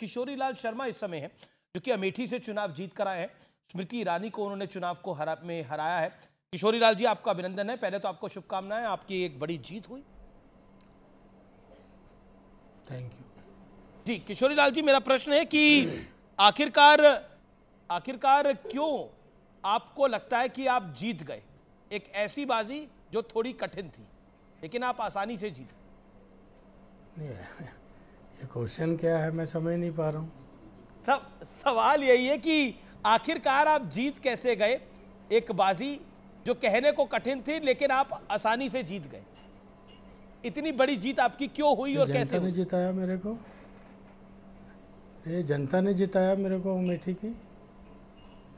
किशोरी लाल शर्मा इस समय है जो कि अमेठी से चुनाव जीत कर आए हैं स्मृति ईरानी को उन्होंने चुनाव को हरा में हराया है किशोरी लाल जी आपका अभिनंदन है पहले तो आपको शुभकामनाएं आपकी एक बड़ी जीत हुई थैंक यू जी किशोरी लाल जी मेरा प्रश्न है कि आखिरकार आखिरकार क्यों आपको लगता है कि आप जीत गए एक ऐसी बाजी जो थोड़ी कठिन थी लेकिन आप आसानी से जीत नहीं ये क्वेश्चन क्या है मैं समझ नहीं पा रहा हूँ सब सवाल यही है कि आखिरकार आप जीत कैसे गए एक बाजी जो कहने को कठिन थी लेकिन आप आसानी से जीत गए इतनी बड़ी जीत आपकी क्यों हुई और कैसे जनता ने जिताया मेरे को ये जनता ने जिताया मेरे को अमेठी की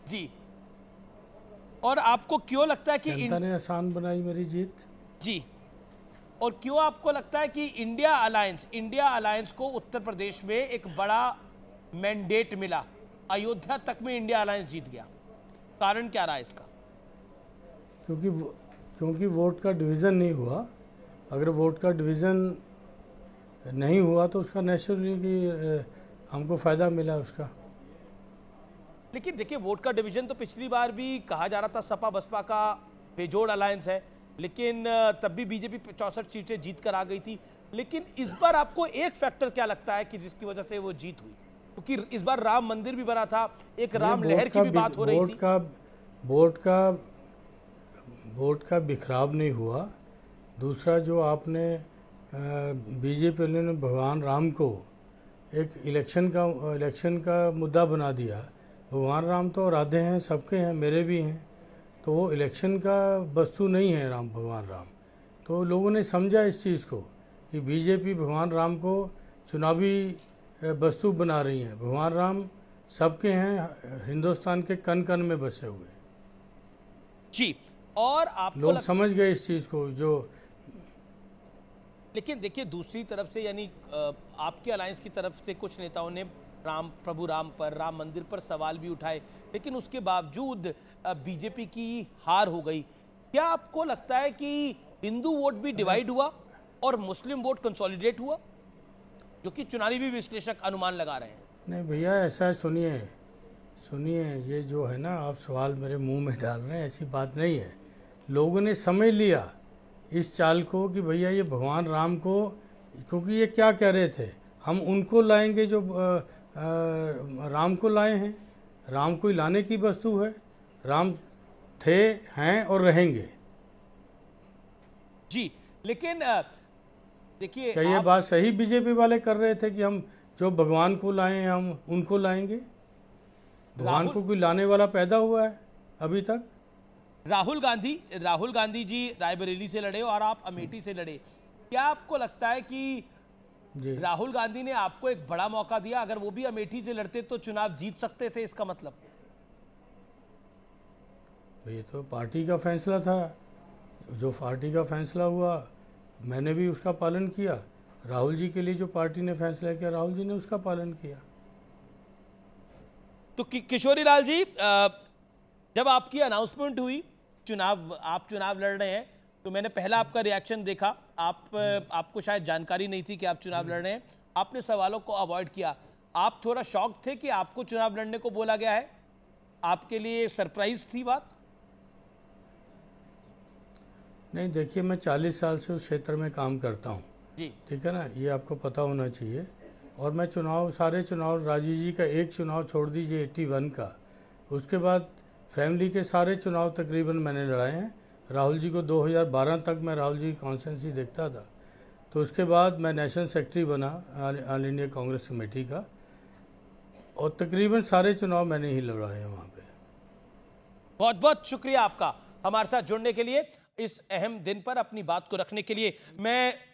जी और आपको क्यों लगता है कि जनता इन... ने आसान बनाई मेरी जीत जी और क्यों आपको लगता है कि इंडिया अलायंस इंडिया अलायंस को उत्तर प्रदेश में एक बड़ा मैंडेट मिला अयोध्या तक में इंडिया अलायंस जीत गया कारण क्या रहा इसका क्योंकि क्योंकि वोट का डिवीज़न नहीं हुआ अगर वोट का डिवीज़न नहीं हुआ तो उसका नेचुरली कि हमको फ़ायदा मिला उसका लेकिन देखिए वोट का डिवीज़न तो पिछली बार भी कहा जा रहा था सपा बसपा का बेजोड़ अलायंस है लेकिन तब भी बीजेपी चौंसठ सीटें जीत कर आ गई थी लेकिन इस बार आपको एक फैक्टर क्या लगता है कि जिसकी वजह से वो जीत हुई क्योंकि तो इस बार राम मंदिर भी बना था एक राम लहर की भी बात हो रही थी का वोट का वोट का बिखराव नहीं हुआ दूसरा जो आपने बीजेपी ने भगवान राम को एक इलेक्शन का इलेक्शन का मुद्दा बना दिया भगवान राम तो राधे हैं सबके हैं मेरे भी हैं तो वो इलेक्शन का वस्तु नहीं है राम भगवान राम तो लोगों ने समझा इस चीज़ को कि बीजेपी भगवान राम को चुनावी वस्तु बना रही है भगवान राम सबके हैं हिंदुस्तान के कन कन में बसे हुए जी और आप लोग लग... समझ गए इस चीज़ को जो लेकिन देखिए दूसरी तरफ से यानी आपके अलायंस की तरफ से कुछ नेताओं ने राम प्रभु राम पर राम मंदिर पर सवाल भी उठाए लेकिन उसके बावजूद बीजेपी की हार हो गई क्या आपको लगता है कि हिंदू वोट भी डिवाइड हुआ और मुस्लिम वोट कंसोलिडेट हुआ जो कि चुनावी भी विश्लेषक अनुमान लगा रहे हैं नहीं भैया ऐसा सुनिए सुनिए ये जो है ना आप सवाल मेरे मुंह में डाल रहे हैं ऐसी बात नहीं है लोगों ने समझ लिया इस चाल को कि भैया ये भगवान राम को क्योंकि ये क्या कह रहे थे हम उनको लाएंगे जो आ, राम को लाए हैं राम को लाने की वस्तु है राम थे हैं और रहेंगे जी लेकिन देखिए क्या ये बात सही बीजेपी वाले कर रहे थे कि हम जो भगवान को लाए हम उनको लाएंगे भगवान को कोई लाने वाला पैदा हुआ है अभी तक राहुल गांधी राहुल गांधी जी रायबरेली से लड़े और आप अमेठी से लड़े क्या आपको लगता है कि राहुल गांधी ने आपको एक बड़ा मौका दिया अगर वो भी अमेठी से लड़ते तो चुनाव जीत सकते थे इसका मतलब ये तो पार्टी का फैसला था जो पार्टी का फैसला हुआ मैंने भी उसका पालन किया राहुल जी के लिए जो पार्टी ने फैसला किया राहुल जी ने उसका पालन किया तो कि, किशोरी लाल जी जब आपकी अनाउंसमेंट हुई चुनाव आप चुनाव लड़ रहे हैं तो मैंने पहला आपका रिएक्शन देखा आप आपको शायद जानकारी नहीं थी कि आप चुनाव लड़ रहे हैं आपने सवालों को अवॉइड किया आप थोड़ा शौक थे कि आपको चुनाव लड़ने को बोला गया है आपके लिए सरप्राइज थी बात नहीं देखिए मैं 40 साल से उस क्षेत्र में काम करता हूँ जी ठीक है ना ये आपको पता होना चाहिए और मैं चुनाव सारे चुनाव राजीव जी का एक चुनाव छोड़ दीजिए 81 का उसके बाद फैमिली के सारे चुनाव तकरीबन मैंने लड़ाए हैं राहुल जी को 2012 तक मैं राहुल जी की कॉन्सेंसी देखता था तो उसके बाद मैं नेशनल सेक्रेटरी बना ऑल इंडिया कांग्रेस कमेटी का और तकरीबन सारे चुनाव मैंने ही लड़ा है वहाँ पे बहुत बहुत शुक्रिया आपका हमारे साथ जुड़ने के लिए इस अहम दिन पर अपनी बात को रखने के लिए मैं